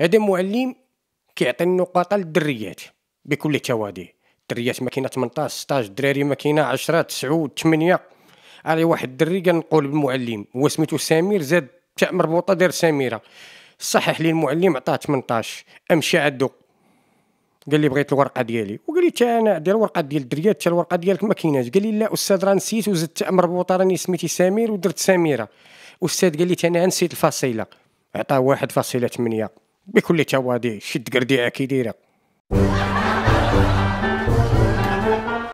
هذا معلم كيعطي النقاط للدريات بكل تواديه الدريات ماكينة 18 16 دراري ماكينة 10 9 8 على واحد الدري كنقول بالمعلم هو سميتو سمير زاد تاع مربوطه دار سميره صحح لي المعلم عطاه 18 امشى عدو قال لي بغيت الورقه ديالي وقال لي انا ديال الورقه ديال الدريات حتى الورقه ديالك ما كايناش قال لي لا استاذ راه نسيت وزدت مربوطه راني سميتي سمير ودرت سميره استاذ قال لي انا نسيت الفصيله عطاه 1.8 بكل توادي شد قردي كي